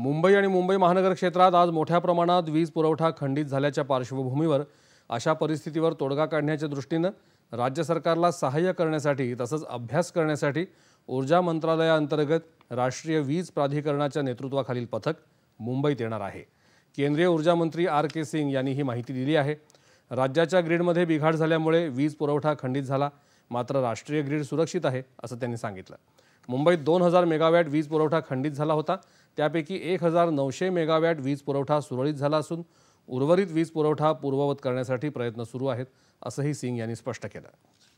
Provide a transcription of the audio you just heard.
मुंबई आणि मुंबई महानगर क्षेत्रात आज मोठ्या प्रमाणात वीज पुरवठा खंडित झाल्याच्या पार्श्वभूमीवर अशा परिस्थितीवर तोडगा काढण्याच्या दृष्टीनं राज्य सरकारला सहाय्य करण्यासाठी तसंच अभ्यास करण्यासाठी ऊर्जा मंत्रालयाअंतर्गत राष्ट्रीय वीज प्राधिकरणाच्या नेतृत्वाखालील पथक मुंबईत येणार आहे केंद्रीय ऊर्जा मंत्री आर के सिंग यांनी ही माहिती दिली आहे राज्याच्या ग्रीडमध्ये बिघाड झाल्यामुळे वीज पुरवठा खंडित झाला मात्र राष्ट्रीय ग्रीड सुरक्षित आहे असं त्यांनी सांगितलं मुंबईत दोन हजार मेगावॅट वीज पुरवठा खंडित झाला होता त्यापैकी एक हजार नऊशे मेगावॅट वीज पुरवठा सुरळीत झाला असून उर्वरित वीज पुरवठा पूर्ववत करण्यासाठी प्रयत्न सुरू आहेत असंही सिंग यांनी स्पष्ट केलं